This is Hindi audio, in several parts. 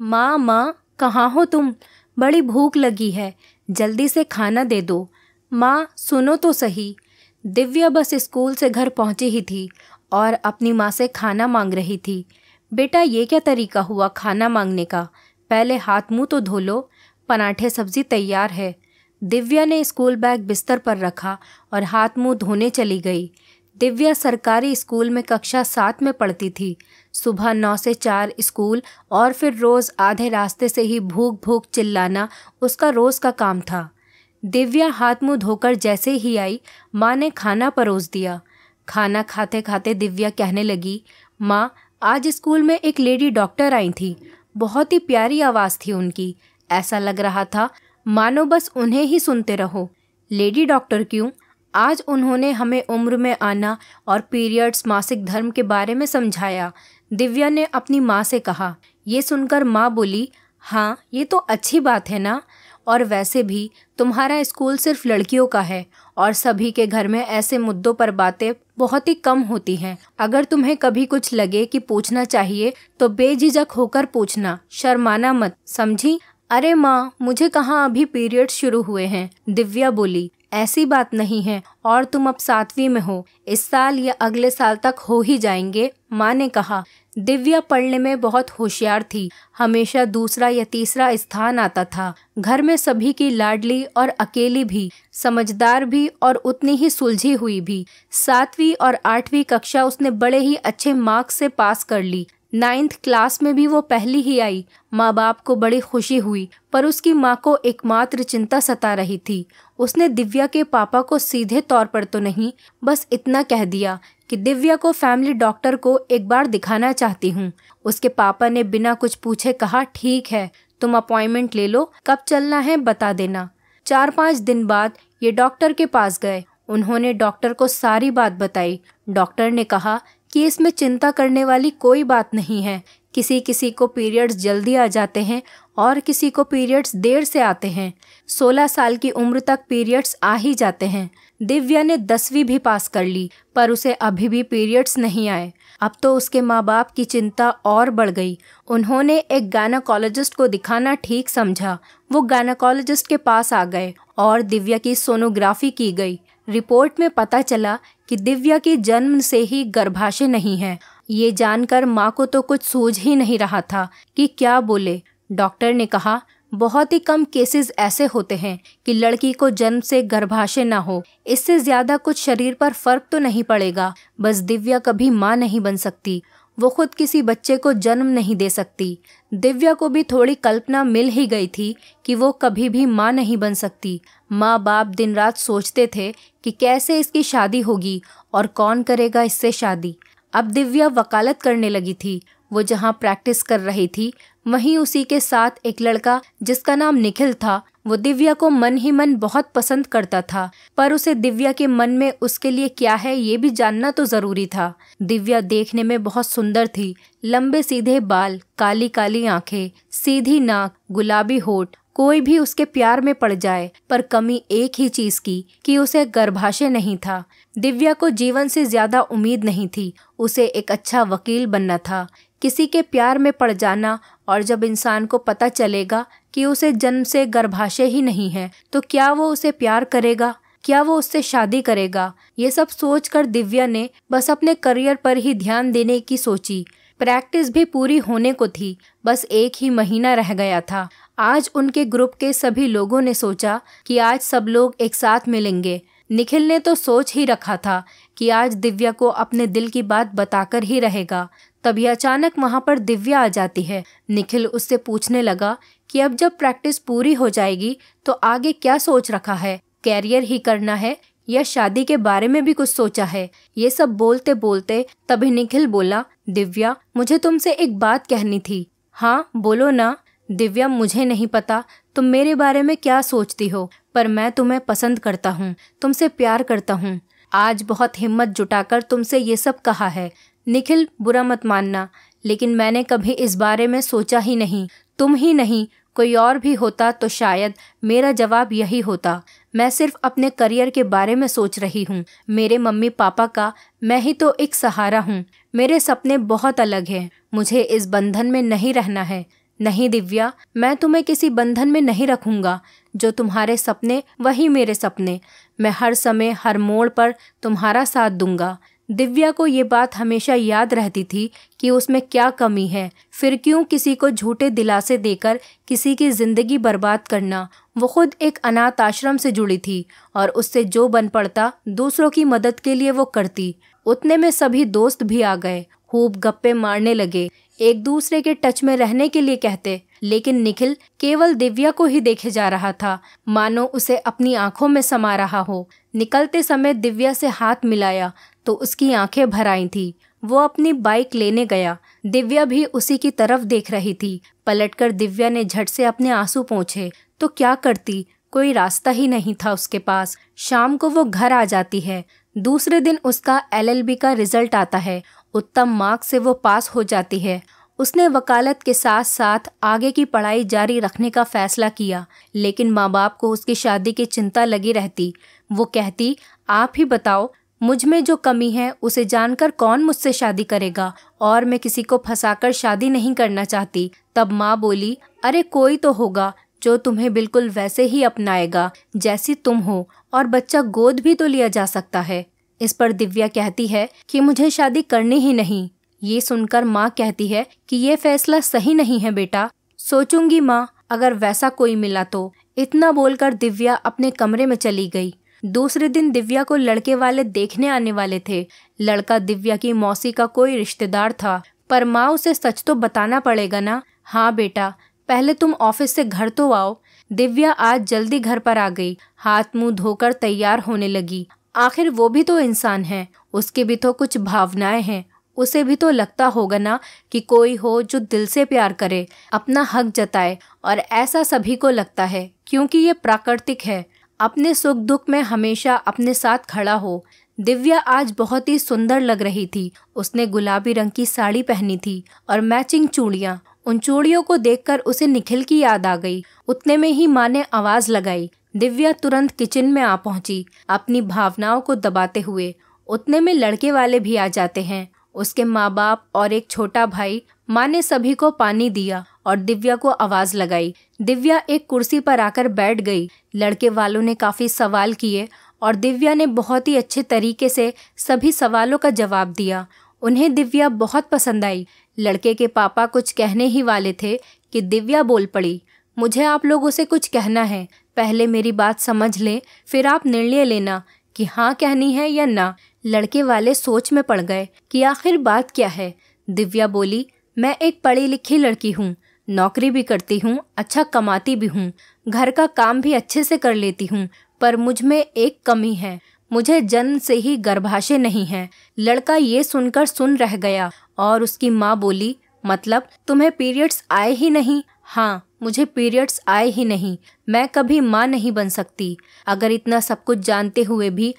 माँ माँ कहाँ हो तुम बड़ी भूख लगी है जल्दी से खाना दे दो माँ सुनो तो सही दिव्या बस स्कूल से घर पहुँची ही थी और अपनी माँ से खाना मांग रही थी बेटा ये क्या तरीका हुआ खाना मांगने का पहले हाथ मुंह तो धो लो पराठे सब्जी तैयार है दिव्या ने स्कूल बैग बिस्तर पर रखा और हाथ मुंह धोने चली गई दिव्या सरकारी स्कूल में कक्षा सात में पढ़ती थी सुबह नौ से चार स्कूल और फिर रोज़ आधे रास्ते से ही भूख भूख चिल्लाना उसका रोज़ का काम था दिव्या हाथ मुंह धोकर जैसे ही आई माँ ने खाना परोस दिया खाना खाते खाते दिव्या कहने लगी माँ आज स्कूल में एक लेडी डॉक्टर आई थी बहुत ही प्यारी आवाज़ थी उनकी ऐसा लग रहा था मानो बस उन्हें ही सुनते रहो लेडी डॉक्टर क्यों आज उन्होंने हमें उम्र में आना और पीरियड्स मासिक धर्म के बारे में समझाया दिव्या ने अपनी माँ से कहा ये सुनकर माँ बोली हाँ ये तो अच्छी बात है ना और वैसे भी तुम्हारा स्कूल सिर्फ लड़कियों का है और सभी के घर में ऐसे मुद्दों पर बातें बहुत ही कम होती हैं अगर तुम्हें कभी कुछ लगे कि पूछना चाहिए तो बेझिझक होकर पूछना शर्माना मत समझी अरे माँ मुझे कहाँ अभी पीरियड शुरू हुए हैं दिव्या बोली ऐसी बात नहीं है और तुम अब सातवीं में हो इस साल या अगले साल तक हो ही जाएंगे माँ ने कहा दिव्या पढ़ने में बहुत होशियार थी हमेशा दूसरा या तीसरा स्थान आता था घर में सभी की लाडली और अकेली भी समझदार भी और उतनी ही सुलझी हुई भी सातवीं और आठवीं कक्षा उसने बड़े ही अच्छे मार्क्स से पास कर ली नाइन्थ क्लास में भी वो पहली ही आई माँ बाप को बड़ी खुशी हुई पर उसकी माँ को एकमात्र चिंता सता रही थी उसने दिव्या के पापा को सीधे तौर पर तो नहीं बस इतना कह दिया कि दिव्या को फैमिली डॉक्टर को एक बार दिखाना चाहती हूँ उसके पापा ने बिना कुछ पूछे कहा ठीक है तुम अपॉइंटमेंट ले लो कब चलना है बता देना चार पाँच दिन बाद ये डॉक्टर के पास गए उन्होंने डॉक्टर को सारी बात बताई डॉक्टर ने कहा कि इसमें चिंता करने वाली कोई बात नहीं है किसी किसी को पीरियड्स जल्दी आ जाते हैं और किसी को पीरियड्स देर से आते हैं 16 साल की उम्र तक पीरियड्स आ ही जाते हैं दिव्या ने दसवीं भी पास कर ली पर उसे अभी भी पीरियड्स नहीं आए अब तो उसके माँ बाप की चिंता और बढ़ गई उन्होंने एक गायनाकोलॉजिस्ट को दिखाना ठीक समझा वो गायनाकोलॉजिस्ट के पास आ गए और दिव्या की सोनोग्राफी की गई रिपोर्ट में पता चला कि दिव्या के जन्म से ही गर्भाशय नहीं है ये जानकर माँ को तो कुछ सूझ ही नहीं रहा था कि क्या बोले डॉक्टर ने कहा बहुत ही कम केसेस ऐसे होते हैं कि लड़की को जन्म से गर्भाशय ना हो इससे ज्यादा कुछ शरीर पर फर्क तो नहीं पड़ेगा बस दिव्या कभी माँ नहीं बन सकती वो खुद किसी बच्चे को जन्म नहीं दे सकती दिव्या को भी थोड़ी कल्पना मिल ही गई थी कि वो कभी भी माँ नहीं बन सकती माँ बाप दिन रात सोचते थे कि कैसे इसकी शादी होगी और कौन करेगा इससे शादी अब दिव्या वकालत करने लगी थी वो जहाँ प्रैक्टिस कर रही थी वहीं उसी के साथ एक लड़का जिसका नाम निखिल था वो दिव्या को मन ही मन बहुत पसंद करता था पर उसे दिव्या के मन में उसके लिए क्या है ये भी जानना तो जरूरी था दिव्या देखने में बहुत सुंदर थी लंबे सीधे बाल काली काली आंखें सीधी नाक गुलाबी होठ कोई भी उसके प्यार में पड़ जाए पर कमी एक ही चीज की कि उसे गर्भाशय नहीं था दिव्या को जीवन से ज्यादा उम्मीद नहीं थी उसे एक अच्छा वकील बनना था किसी के प्यार में पड़ जाना और जब इंसान को पता चलेगा कि उसे जन्म से गर्भाशय ही नहीं है तो क्या वो उसे प्यार करेगा क्या वो उससे शादी करेगा ये सब सोचकर दिव्या ने बस अपने करियर पर ही ध्यान देने की सोची प्रैक्टिस भी पूरी होने को थी बस एक ही महीना रह गया था आज उनके ग्रुप के सभी लोगों ने सोचा कि आज सब लोग एक साथ मिलेंगे निखिल ने तो सोच ही रखा था कि आज दिव्या को अपने दिल की बात बताकर ही रहेगा तभी अचानक वहाँ पर दिव्या आ जाती है निखिल उससे पूछने लगा कि अब जब प्रैक्टिस पूरी हो जाएगी तो आगे क्या सोच रखा है कैरियर ही करना है या शादी के बारे में भी कुछ सोचा है ये सब बोलते बोलते तभी निखिल बोला दिव्या मुझे तुमसे एक बात कहनी थी हाँ बोलो ना दिव्या मुझे नहीं पता तुम मेरे बारे में क्या सोचती हो पर मैं तुम्हें पसंद करता हूँ तुमसे प्यार करता हूँ आज बहुत हिम्मत जुटाकर तुमसे ये सब कहा है निखिल बुरा मत मानना लेकिन मैंने कभी इस बारे में सोचा ही नहीं तुम ही नहीं कोई और भी होता तो शायद मेरा जवाब यही होता मैं सिर्फ अपने करियर के बारे में सोच रही हूँ मेरे मम्मी पापा का मैं ही तो एक सहारा हूँ मेरे सपने बहुत अलग हैं मुझे इस बंधन में नहीं रहना है नहीं दिव्या मैं तुम्हें किसी बंधन में नहीं रखूंगा जो तुम्हारे सपने वही मेरे सपने मैं हर समय हर मोड़ पर तुम्हारा साथ दूंगा दिव्या को ये बात हमेशा याद रहती थी कि उसमें क्या कमी है फिर क्यों किसी को झूठे दिलासे देकर किसी की ज़िंदगी बर्बाद करना वो खुद एक अनाथ आश्रम से जुड़ी थी और उससे जो बन पड़ता दूसरों की मदद के लिए वो करती उतने में सभी दोस्त भी आ गए खूब गप्पे मारने लगे एक दूसरे के टच में रहने के लिए कहते लेकिन निखिल केवल दिव्या को ही देखे जा रहा था मानो उसे अपनी आंखों में समा रहा हो निकलते समय दिव्या से हाथ मिलाया तो उसकी आंखें भर आई थी वो अपनी बाइक लेने गया दिव्या भी उसी की तरफ देख रही थी पलटकर दिव्या ने झट से अपने आंसू पहुंचे तो क्या करती कोई रास्ता ही नहीं था उसके पास शाम को वो घर आ जाती है दूसरे दिन उसका एलएलबी का रिजल्ट आता है उत्तम मार्क्स से वो पास हो जाती है उसने वकालत के साथ साथ आगे की पढ़ाई जारी रखने का फैसला किया लेकिन माँ बाप को उसकी शादी की चिंता लगी रहती वो कहती आप ही बताओ मुझ में जो कमी है उसे जानकर कौन मुझसे शादी करेगा और मैं किसी को फंसाकर शादी नहीं करना चाहती तब माँ बोली अरे कोई तो होगा जो तुम्हें बिल्कुल वैसे ही अपनाएगा जैसी तुम हो और बच्चा गोद भी तो लिया जा सकता है इस पर दिव्या कहती है कि मुझे शादी करनी ही नहीं ये सुनकर माँ कहती है कि ये फैसला सही नहीं है बेटा सोचूंगी माँ अगर वैसा कोई मिला तो इतना बोलकर दिव्या अपने कमरे में चली गई दूसरे दिन दिव्या को लड़के वाले देखने आने वाले थे लड़का दिव्या की मौसी का कोई रिश्तेदार था पर माँ उसे सच तो बताना पड़ेगा ना हाँ बेटा पहले तुम ऑफिस से घर तो आओ दिव्या आज जल्दी घर पर आ गई हाथ मुंह धोकर तैयार होने लगी आखिर वो भी तो इंसान है उसके भी तो कुछ भावनाएं हैं उसे भी तो लगता होगा ना कि कोई हो जो दिल से प्यार करे अपना हक जताए और ऐसा सभी को लगता है क्योंकि ये प्राकृतिक है अपने सुख दुख में हमेशा अपने साथ खड़ा हो दिव्या आज बहुत ही सुंदर लग रही थी उसने गुलाबी रंग की साड़ी पहनी थी और मैचिंग चूड़ियाँ उन चूड़ियों को देखकर उसे निखिल की याद आ गई उतने में ही माँ ने आवाज लगाई दिव्या तुरंत किचन में आ पहुंची अपनी भावनाओं को दबाते हुए उतने में लड़के वाले भी आ जाते हैं उसके माँ बाप और एक छोटा भाई माँ ने सभी को पानी दिया और दिव्या को आवाज लगाई दिव्या एक कुर्सी पर आकर बैठ गई लड़के वालों ने काफी सवाल किए और दिव्या ने बहुत ही अच्छे तरीके से सभी सवालों का जवाब दिया उन्हें दिव्या बहुत पसंद आई लड़के के पापा कुछ कहने ही वाले थे कि दिव्या बोल पड़ी मुझे आप लोगों से कुछ कहना है पहले मेरी बात समझ लें फिर आप निर्णय लेना कि हाँ कहनी है या ना लड़के वाले सोच में पड़ गए कि आखिर बात क्या है दिव्या बोली मैं एक पढ़ी लिखी लड़की हूँ नौकरी भी करती हूँ अच्छा कमाती भी हूँ घर का काम भी अच्छे से कर लेती हूँ पर मुझ में एक कमी है मुझे जन्म से ही गर्भाशय नहीं है लड़का ये सुनकर सुन रह गया और उसकी माँ बोली मतलब तुम्हें पीरियड्स आए ही नहीं हाँ मुझे पीरियड्स आए ही नहीं मैं कभी माँ नहीं बन सकती अगर इतना सब कुछ जानते हुए भी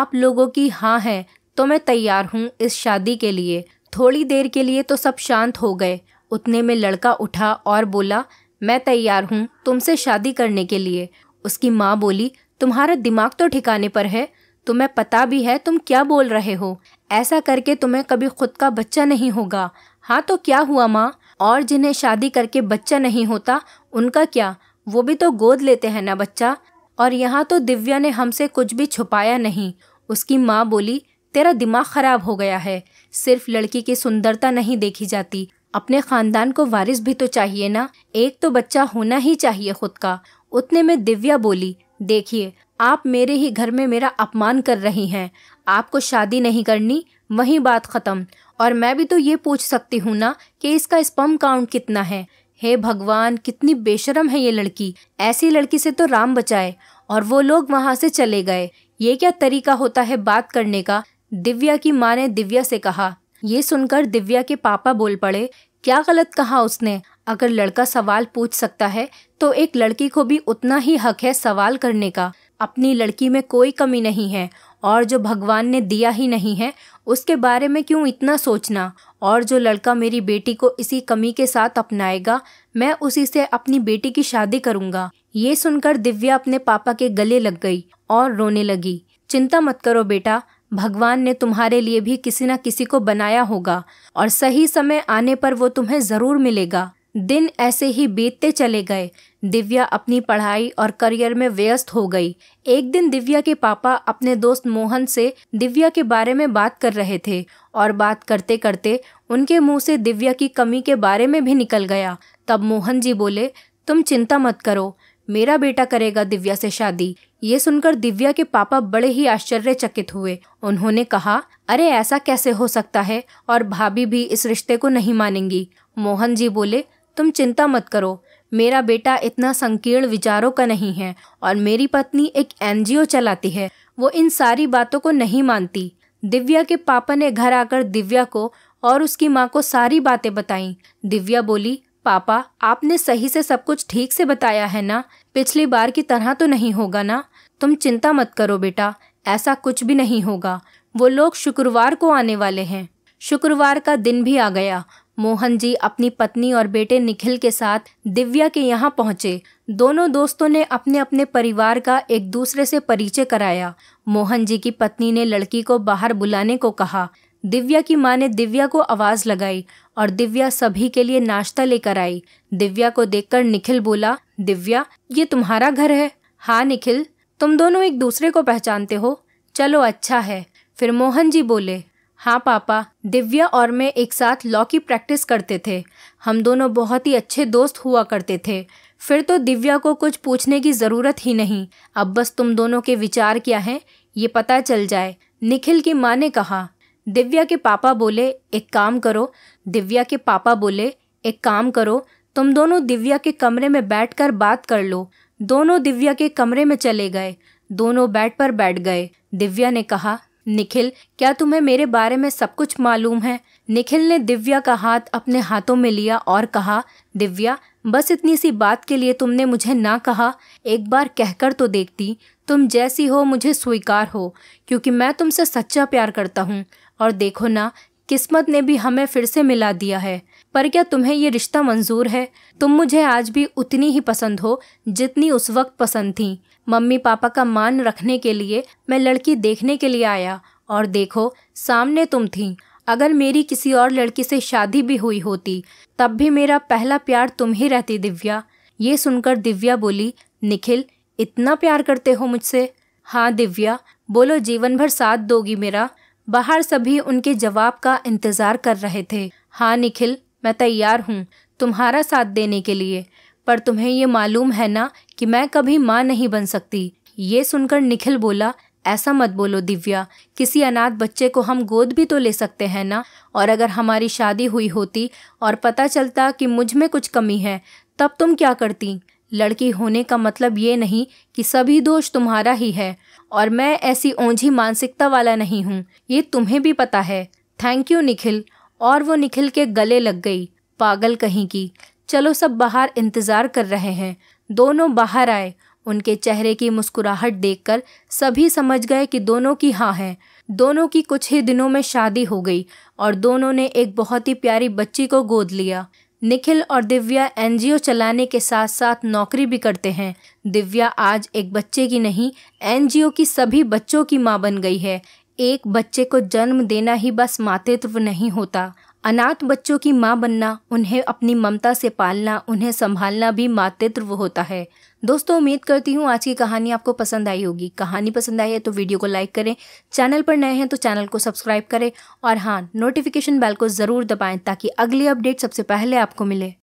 आप लोगों की हाँ है तो मैं तैयार हूँ इस शादी के लिए थोड़ी देर के लिए तो सब शांत हो गए उतने में लड़का उठा और बोला मैं तैयार हूँ तुमसे शादी करने के लिए उसकी माँ बोली तुम्हारा दिमाग तो ठिकाने पर है तुम्हें पता भी है तुम क्या बोल रहे हो ऐसा करके तुम्हें कभी खुद का बच्चा नहीं होगा हाँ तो क्या हुआ माँ और जिन्हें शादी करके बच्चा नहीं होता उनका क्या वो भी तो गोद लेते हैं ना बच्चा और यहाँ तो दिव्या ने हमसे कुछ भी छुपाया नहीं उसकी माँ बोली तेरा दिमाग खराब हो गया है सिर्फ लड़की की सुंदरता नहीं देखी जाती अपने खानदान को वारिस भी तो चाहिए ना एक तो बच्चा होना ही चाहिए खुद का उतने में दिव्या बोली देखिए आप मेरे ही घर में मेरा अपमान कर रही हैं आपको शादी नहीं करनी वही बात ख़त्म और मैं भी तो ये पूछ सकती हूँ ना कि इसका स्पम काउंट कितना है हे भगवान कितनी बेशरम है ये लड़की ऐसी लड़की से तो राम बचाए और वो लोग वहाँ से चले गए ये क्या तरीका होता है बात करने का दिव्या की माँ ने दिव्या से कहा ये सुनकर दिव्या के पापा बोल पड़े क्या गलत कहा उसने अगर लड़का सवाल पूछ सकता है तो एक लड़की को भी उतना ही हक है सवाल करने का अपनी लड़की में कोई कमी नहीं है और जो भगवान ने दिया ही नहीं है उसके बारे में क्यों इतना सोचना और जो लड़का मेरी बेटी को इसी कमी के साथ अपनाएगा मैं उसी से अपनी बेटी की शादी करूंगा ये सुनकर दिव्या अपने पापा के गले लग गई और रोने लगी चिंता मत करो बेटा भगवान ने तुम्हारे लिए भी किसी न किसी को बनाया होगा और सही समय आने पर वो तुम्हें ज़रूर मिलेगा दिन ऐसे ही बीतते चले गए दिव्या अपनी पढ़ाई और करियर में व्यस्त हो गई एक दिन दिव्या के पापा अपने दोस्त मोहन से दिव्या के बारे में बात कर रहे थे और बात करते करते उनके मुंह से दिव्या की कमी के बारे में भी निकल गया तब मोहन जी बोले तुम चिंता मत करो मेरा बेटा करेगा दिव्या से शादी ये सुनकर दिव्या के पापा बड़े ही आश्चर्यचकित हुए उन्होंने कहा अरे ऐसा कैसे हो सकता है और भाभी भी इस रिश्ते को नहीं मानेंगी मोहन जी बोले तुम चिंता मत करो मेरा बेटा इतना संकीर्ण विचारों का नहीं है और मेरी पत्नी एक एनजीओ चलाती है वो इन सारी बातों को नहीं मानती दिव्या के पापा ने घर आकर दिव्या को और उसकी माँ को सारी बातें बताई दिव्या बोली पापा आपने सही से सब कुछ ठीक से बताया है ना पिछली बार की तरह तो नहीं होगा ना तुम चिंता मत करो बेटा ऐसा कुछ भी नहीं होगा वो लोग शुक्रवार को आने वाले हैं शुक्रवार का दिन भी आ गया मोहन जी अपनी पत्नी और बेटे निखिल के साथ दिव्या के यहाँ पहुँचे दोनों दोस्तों ने अपने अपने परिवार का एक दूसरे से परिचय कराया मोहन जी की पत्नी ने लड़की को बाहर बुलाने को कहा दिव्या की माँ ने दिव्या को आवाज लगाई और दिव्या सभी के लिए नाश्ता लेकर आई दिव्या को देखकर निखिल बोला दिव्या ये तुम्हारा घर है हाँ निखिल तुम दोनों एक दूसरे को पहचानते हो चलो अच्छा है फिर मोहन जी बोले हाँ पापा दिव्या और मैं एक साथ लॉ की प्रैक्टिस करते थे हम दोनों बहुत ही अच्छे दोस्त हुआ करते थे फिर तो दिव्या को कुछ पूछने की ज़रूरत ही नहीं अब बस तुम दोनों के विचार क्या हैं ये पता चल जाए निखिल की माँ ने कहा दिव्या के पापा बोले एक काम करो दिव्या के पापा बोले एक काम करो तुम दोनों दिव्या के कमरे में बैठकर बात कर लो दोनों दिव्या के कमरे में चले गए दोनों बेड पर बैठ गए दिव्या ने कहा निखिल क्या तुम्हें मेरे बारे में सब कुछ मालूम है निखिल ने दिव्या का हाथ अपने हाथों में लिया और कहा दिव्या बस इतनी सी बात के लिए तुमने मुझे ना कहा एक बार कहकर तो देखती तुम जैसी हो मुझे स्वीकार हो क्योंकि मैं तुमसे सच्चा प्यार करता हूँ और देखो ना किस्मत ने भी हमें फिर से मिला दिया है पर क्या तुम्हें ये रिश्ता मंजूर है तुम मुझे आज भी उतनी ही पसंद हो जितनी उस वक्त पसंद थी मम्मी पापा का मान रखने के लिए मैं लड़की देखने के लिए आया और देखो सामने तुम थी अगर मेरी किसी और लड़की से शादी भी हुई होती तब भी मेरा पहला प्यार तुम ही रहती दिव्या ये सुनकर दिव्या बोली निखिल इतना प्यार करते हो मुझसे हाँ दिव्या बोलो जीवन भर साथ दोगी मेरा बाहर सभी उनके जवाब का इंतजार कर रहे थे हाँ निखिल मैं तैयार हूँ तुम्हारा साथ देने के लिए पर तुम्हें ये मालूम है ना कि मैं कभी माँ नहीं बन सकती ये सुनकर निखिल बोला ऐसा मत बोलो दिव्या किसी अनाथ बच्चे को हम गोद भी तो ले सकते हैं ना और अगर हमारी शादी हुई होती और पता चलता कि मुझ में कुछ कमी है तब तुम क्या करती लड़की होने का मतलब ये नहीं कि सभी दोष तुम्हारा ही है और मैं ऐसी ओंझी मानसिकता वाला नहीं हूँ ये तुम्हें भी पता है थैंक यू निखिल और वो निखिल के गले लग गई पागल कहीं की चलो सब बाहर इंतज़ार कर रहे हैं दोनों बाहर आए उनके चेहरे की मुस्कुराहट देखकर सभी समझ गए कि दोनों की हाँ है दोनों की कुछ ही दिनों में शादी हो गई और दोनों ने एक बहुत ही प्यारी बच्ची को गोद लिया निखिल और दिव्या एनजीओ चलाने के साथ साथ नौकरी भी करते हैं दिव्या आज एक बच्चे की नहीं एनजीओ की सभी बच्चों की माँ बन गई है एक बच्चे को जन्म देना ही बस मातृत्व नहीं होता अनाथ बच्चों की माँ बनना उन्हें अपनी ममता से पालना उन्हें संभालना भी मातृत्व होता है दोस्तों उम्मीद करती हूँ आज की कहानी आपको पसंद आई होगी कहानी पसंद आई है तो वीडियो को लाइक करें चैनल पर नए हैं तो चैनल को सब्सक्राइब करें और हाँ नोटिफिकेशन बेल को ज़रूर दबाएं ताकि अगली अपडेट सबसे पहले आपको मिले